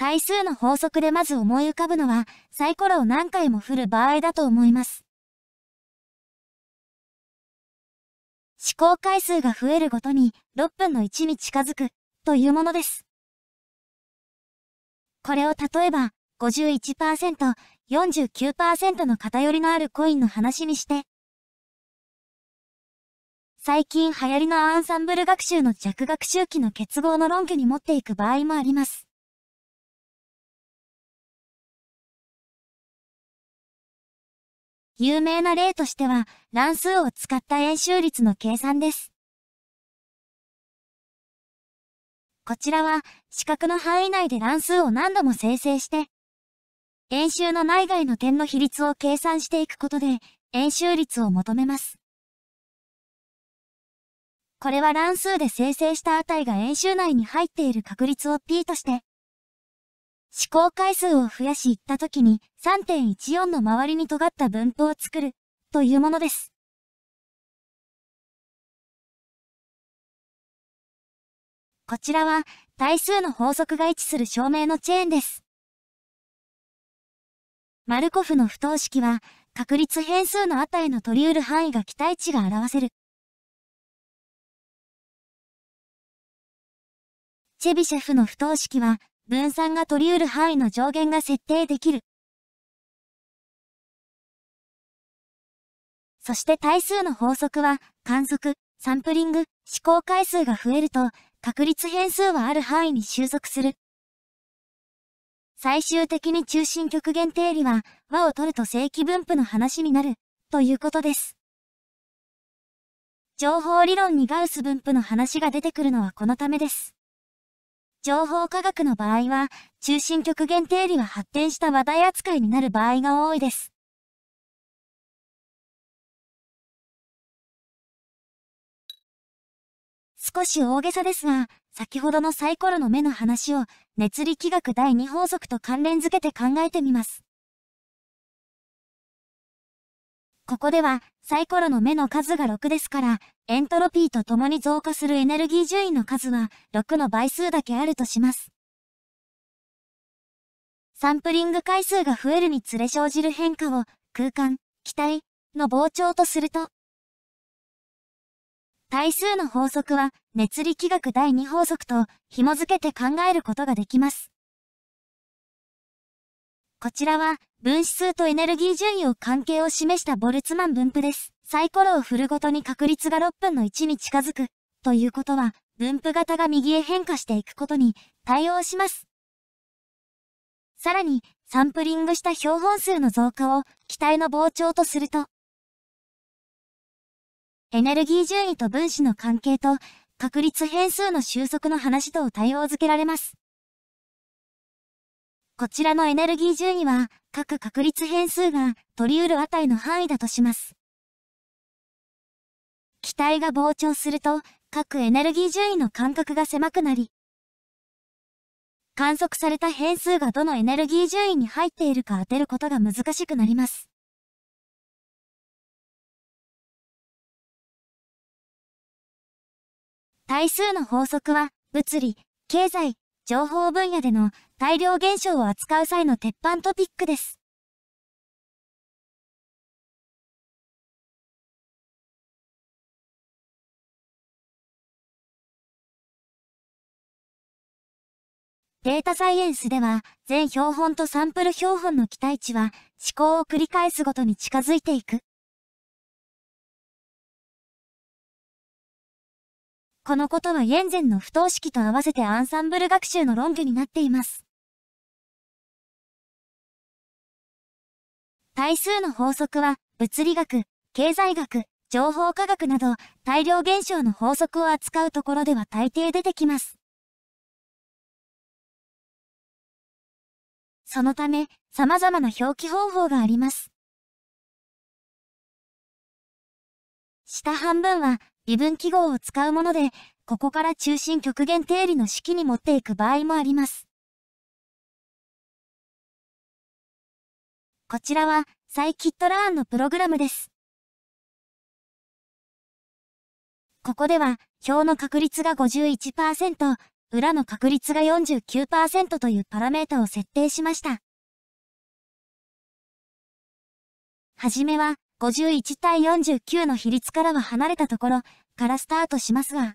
対数の法則でまず思い浮かぶのは、サイコロを何回も振る場合だと思います。試行回数が増えるごとに6分の1に近づくというものです。これを例えば51%、49%の偏りのあるコインの話にして、最近流行りのアンサンブル学習の弱学習期の結合の論拠に持っていく場合もあります。有名な例としては、乱数を使った円周率の計算です。こちらは、四角の範囲内で乱数を何度も生成して、円周の内外の点の比率を計算していくことで、円周率を求めます。これは乱数で生成した値が円周内に入っている確率を P として、思考回数を増やし行った時に3.14の周りに尖った分布を作るというものです。こちらは対数の法則が一致する証明のチェーンです。マルコフの不等式は確率変数の値の取り得る範囲が期待値が表せる。チェビシェフの不等式は分散が取り得る範囲の上限が設定できる。そして対数の法則は、観測、サンプリング、試行回数が増えると、確率変数はある範囲に収束する。最終的に中心極限定理は、和を取ると正規分布の話になる、ということです。情報理論にガウス分布の話が出てくるのはこのためです。情報科学の場合は、中心極限定理は発展した話題扱いになる場合が多いです。少し大げさですが、先ほどのサイコロの目の話を、熱力学第2法則と関連づけて考えてみます。ここでは、サイコロの目の数が6ですから、エントロピーと共に増加するエネルギー順位の数は6の倍数だけあるとします。サンプリング回数が増えるにつれ生じる変化を空間、気体の膨張とすると、対数の法則は熱力学第2法則と紐づけて考えることができます。こちらは分子数とエネルギー順位を関係を示したボルツマン分布です。サイコロを振るごとに確率が6分の1に近づく、ということは、分布型が右へ変化していくことに対応します。さらに、サンプリングした標本数の増加を機体の膨張とすると、エネルギー順位と分子の関係と確率変数の収束の話とを対応づけられます。こちらのエネルギー順位は各確率変数が取り得る値の範囲だとします。気体が膨張すると、各エネルギー順位の間隔が狭くなり、観測された変数がどのエネルギー順位に入っているか当てることが難しくなります。対数の法則は、物理、経済、情報分野での大量現象を扱う際の鉄板トピックです。データサイエンスでは、全標本とサンプル標本の期待値は、思考を繰り返すごとに近づいていく。このことはインゼンの不等式と合わせてアンサンブル学習の論議になっています。対数の法則は、物理学、経済学、情報科学など、大量現象の法則を扱うところでは大抵出てきます。そのため、様々な表記方法があります。下半分は微分記号を使うもので、ここから中心極限定理の式に持っていく場合もあります。こちらは、サイキットラーンのプログラムです。ここでは、表の確率が51%、裏の確率が49%というパラメータを設定しました。はじめは、51対49の比率からは離れたところからスタートしますが、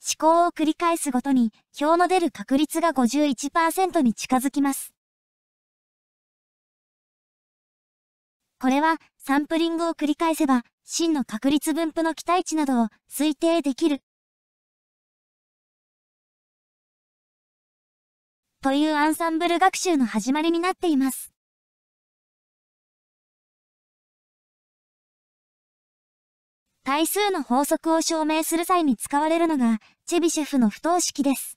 試行を繰り返すごとに、表の出る確率が51%に近づきます。これはサンプリングを繰り返せば、真の確率分布の期待値などを推定できる。というアンサンブル学習の始まりになっています。対数の法則を証明する際に使われるのが、チェビシェフの不等式です。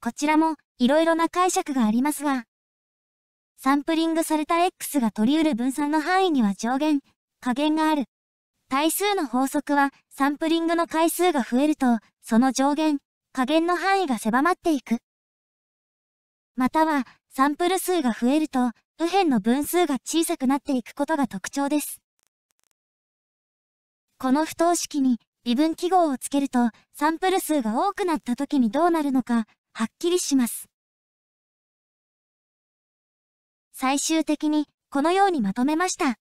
こちらも、いろいろな解釈がありますが、サンプリングされた X が取り得る分散の範囲には上限、下限がある。対数の法則は、サンプリングの回数が増えると、その上限、下限の範囲が狭まっていく。または、サンプル数が増えると、右辺の分数が小さくなっていくことが特徴です。この不等式に、微分記号をつけると、サンプル数が多くなった時にどうなるのか、はっきりします。最終的にこのようにまとめました。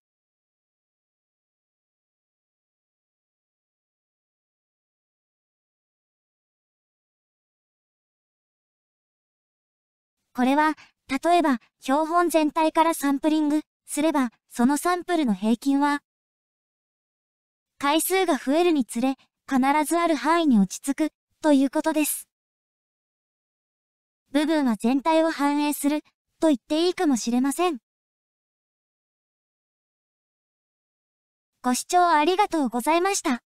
これは、例えば、標本全体からサンプリングすれば、そのサンプルの平均は、回数が増えるにつれ、必ずある範囲に落ち着く、ということです。部分は全体を反映すると言っていいかもしれません。ご視聴ありがとうございました。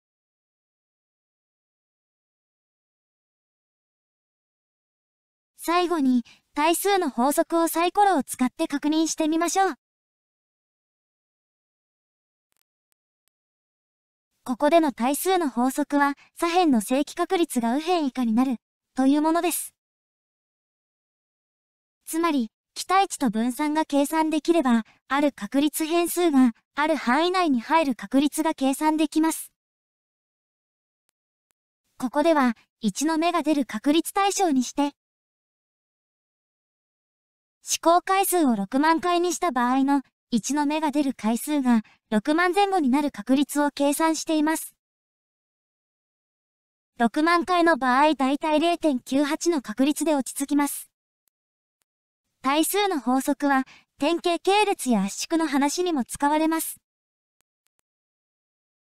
最後に、対数の法則をサイコロを使って確認してみましょう。ここでの対数の法則は、左辺の正規確率が右辺以下になる、というものです。つまり、期待値と分散が計算できれば、ある確率変数が、ある範囲内に入る確率が計算できます。ここでは、1の目が出る確率対象にして、試行回数を6万回にした場合の、1の目が出る回数が6万前後になる確率を計算しています。6万回の場合だいたい0.98の確率で落ち着きます。対数の法則は、典型系列や圧縮の話にも使われます。